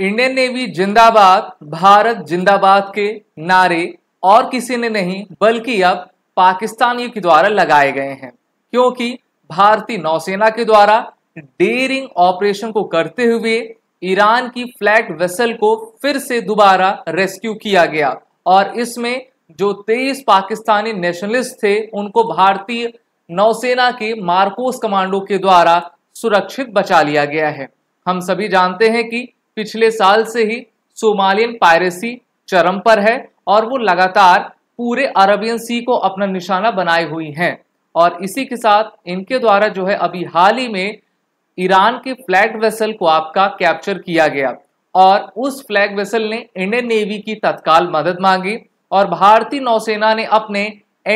Indian navy जिंदाबाद भारत जिंदाबाद के नारे और किसी ने नहीं बल्कि अब पाकिस्तानियों के द्वारा लगाए गए हैं क्योंकि भारतीय नौसेना के द्वारा डेरिंग ऑपरेशन को करते हुए ईरान की फ्लैट वेसल को फिर से दोबारा रेस्क्यू किया गया और इसमें जो तेईस पाकिस्तानी नेशनलिस्ट थे उनको भारतीय नौसेना के मार्कोस कमांडो के द्वारा सुरक्षित बचा लिया गया है हम सभी जानते हैं कि पिछले साल से ही सोमालियन पायरेसी चरम पर है और वो लगातार पूरे अरबियन सी को अपना निशाना बनाए हुई हैं और इसी के साथ इनके द्वारा जो है अभी हाल ही में ईरान के फ्लैग वेसल को आपका कैप्चर किया गया और उस फ्लैग वेसल ने इंडियन नेवी की तत्काल मदद मांगी और भारतीय नौसेना ने अपने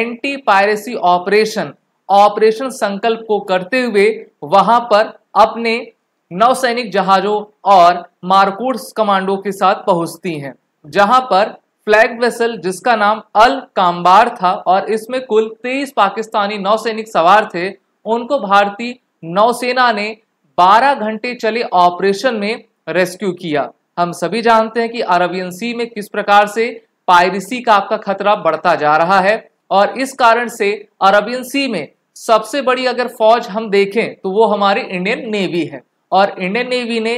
एंटी पायरेसी ऑपरेशन ऑपरेशन संकल्प को करते हुए वहां पर अपने नौसैनिक जहाजों और मारकूड्स कमांडो के साथ पहुंचती हैं जहां पर फ्लैग वेसल जिसका नाम अल काम्बार था और इसमें कुल 23 पाकिस्तानी नौसैनिक सवार थे उनको भारतीय नौसेना ने 12 घंटे चले ऑपरेशन में रेस्क्यू किया हम सभी जानते हैं कि अरबियन सी में किस प्रकार से पायरेसी का आपका खतरा बढ़ता जा रहा है और इस कारण से अरबियन सी में सबसे बड़ी अगर फौज हम देखें तो वो हमारी इंडियन नेवी है और इंडियन नेवी ने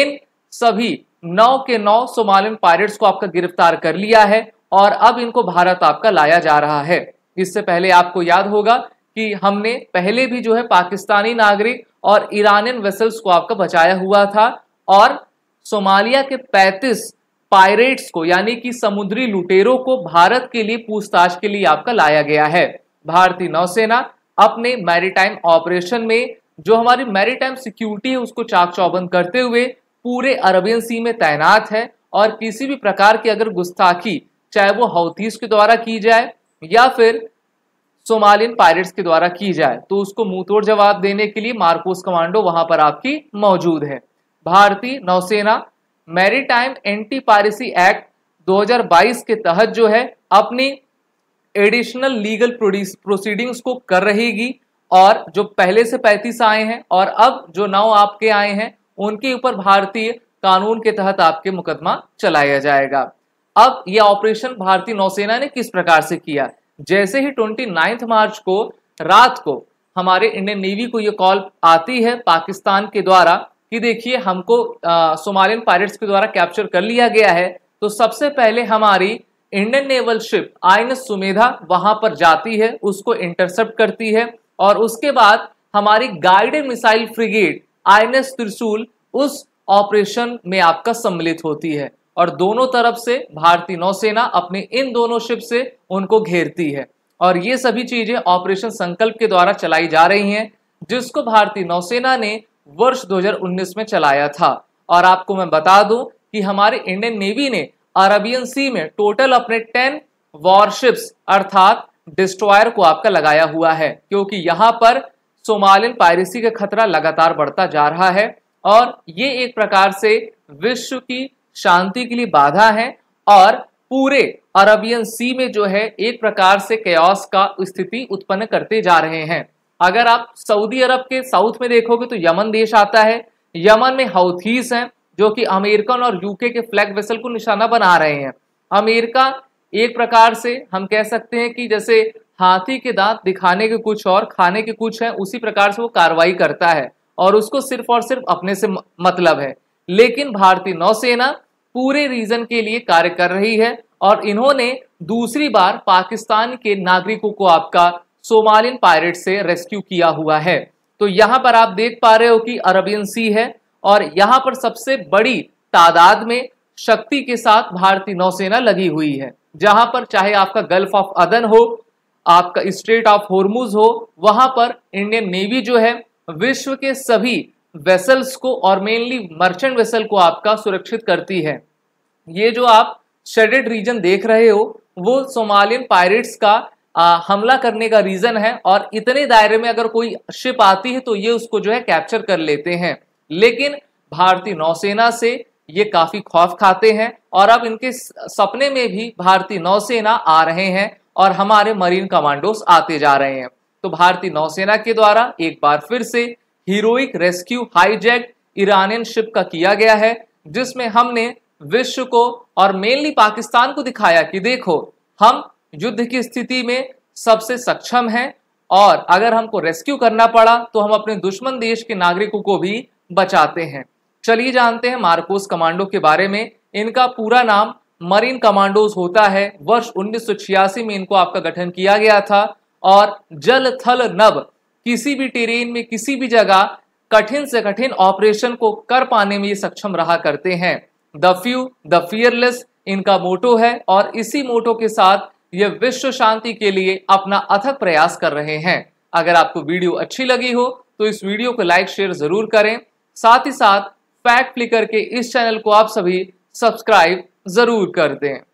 इन सभी नौ के नौ सोमालियन पायरेट्स को आपका गिरफ्तार कर लिया है और अब इनको भारत आपका लाया जा रहा है इससे पहले आपको याद होगा कि हमने पहले भी जो है पाकिस्तानी नागरिक और ईरानियन वेसल्स को आपका बचाया हुआ था और सोमालिया के 35 पायरेट्स को यानी कि समुद्री लुटेरों को भारत के लिए पूछताछ के लिए आपका लाया गया है भारतीय नौसेना अपने मैरिटाइम ऑपरेशन में जो हमारी मैरीटाइम सिक्योरिटी है उसको चाक चौबंद करते हुए पूरे अरबियन सी में तैनात है और किसी भी प्रकार की अगर गुस्ताखी चाहे वो हौतीस के द्वारा की जाए या फिर सोमालियन पायरेट्स के द्वारा की जाए तो उसको मुंह जवाब देने के लिए मार्कोस कमांडो वहां पर आपकी मौजूद है भारतीय नौसेना मैरीटाइम एंटी पायरेसी एक्ट 2022 के तहत जो है अपनी एडिशनल लीगल प्रोसीडिंग्स को कर रहेगी और जो पहले से पैंतीस आए हैं और अब जो नौ आपके आए हैं उनके ऊपर भारतीय कानून के तहत आपके मुकदमा चलाया जाएगा अब यह ऑपरेशन भारतीय नौसेना ने किस प्रकार से किया जैसे ही ट्वेंटी मार्च को रात को हमारे इंडियन नेवी को यह कॉल आती है पाकिस्तान के द्वारा कि देखिए हमको सोमालियन पायलट्स के द्वारा कैप्चर कर लिया गया है तो सबसे पहले हमारी Indian naval ship I Sumedha वहां पर जाती है उसको इंटरसेप्ट करती है और उसके बाद हमारी guided missile frigate I N S Trishul उस ऑपरेशन में आपका सम्मिलित होती है और दोनों तरफ से भारतीय नौसेना अपने इन दोनों शिप से उनको घेरती है और ये सभी चीजें ऑपरेशन संकल्प के द्वारा चलाई जा रही हैं जिसको भारतीय नौसेना ने वर्ष 2019 में चलाया था और आपको मैं बता दूं कि हमारे इंडियन नेवी ने अरबियन सी में टोटल अपने 10 वॉरशिप्स अर्थात डिस्ट्रॉयर को आपका लगाया हुआ है क्योंकि यहाँ पर सोमालियन पायरेसी का खतरा लगातार बढ़ता जा रहा है और ये एक प्रकार से विश्व की शांति के लिए बाधा है और पूरे अरबियन सी में जो है एक प्रकार से कयास का स्थिति उत्पन्न करते जा रहे हैं अगर आप सऊदी अरब के साउथ में देखोगे तो यमन देश आता है यमन में हाउथीस हैं जो कि अमेरिकन और यूके के फ्लैग वेसल को निशाना बना रहे हैं अमेरिका एक प्रकार से हम कह सकते हैं कि जैसे हाथी के दांत दिखाने के कुछ और खाने के कुछ है उसी प्रकार से वो कार्रवाई करता है और उसको सिर्फ और सिर्फ अपने से मतलब है लेकिन भारतीय नौसेना पूरे रीजन के लिए कार्य कर रही है और इन्होंने दूसरी बार पाकिस्तान के नागरिकों को आपका सोमालियन पायरेट से रेस्क्यू किया हुआ है तो यहाँ पर आप देख पा रहे हो कि अरबियन सी है और यहाँ पर सबसे बड़ी तादाद में शक्ति के साथ भारतीय नौसेना लगी हुई है जहां पर चाहे आपका गल्फ ऑफ अदन हो आपका स्ट्रेट ऑफ होर्मुज हो वहां पर इंडियन नेवी जो है विश्व के सभी वेसल्स को और मेनली मर्चेंट वेसल को आपका सुरक्षित करती है ये जो आप शेडेड रीजन देख रहे हो वो सोमालियन पायरेट्स का आ, हमला करने का रीजन है और इतने दायरे में अगर कोई शिप आती है तो ये उसको जो है कैप्चर कर लेते हैं लेकिन भारतीय नौसेना से ये काफी खौफ खाते हैं और अब इनके सपने में भी भारतीय नौसेना आ रहे हैं और हमारे मरीन कमांडोस आते जा रहे हैं तो भारतीय नौसेना के द्वारा एक बार फिर से heroic rescue hijack Iranian ship का किया गया है जिसमें हमने विश्व को और मेनली पाकिस्तान को दिखाया कि देखो हम युद्ध की स्थिति में सबसे सक्षम है और अगर हमको रेस्क्यू करना पड़ा तो हम अपने दुश्मन देश के नागरिकों को भी बचाते हैं चलिए जानते हैं मार्कोस कमांडो के बारे में इनका पूरा नाम मरीन कमांडोज होता है वर्ष उन्नीस में इनको आपका गठन किया गया था और जल थल नभ किसी भी टेरेन में किसी भी जगह कठिन से कठिन ऑपरेशन को कर पाने में ये सक्षम रहा करते हैं द फ्यू द फियरलेस इनका मोटो है और इसी मोटो के साथ ये विश्व शांति के लिए अपना अथक प्रयास कर रहे हैं अगर आपको वीडियो अच्छी लगी हो तो इस वीडियो को लाइक शेयर जरूर करें साथ ही साथ फैक्ट फ्लिकर के इस चैनल को आप सभी सब्सक्राइब ज़रूर कर दें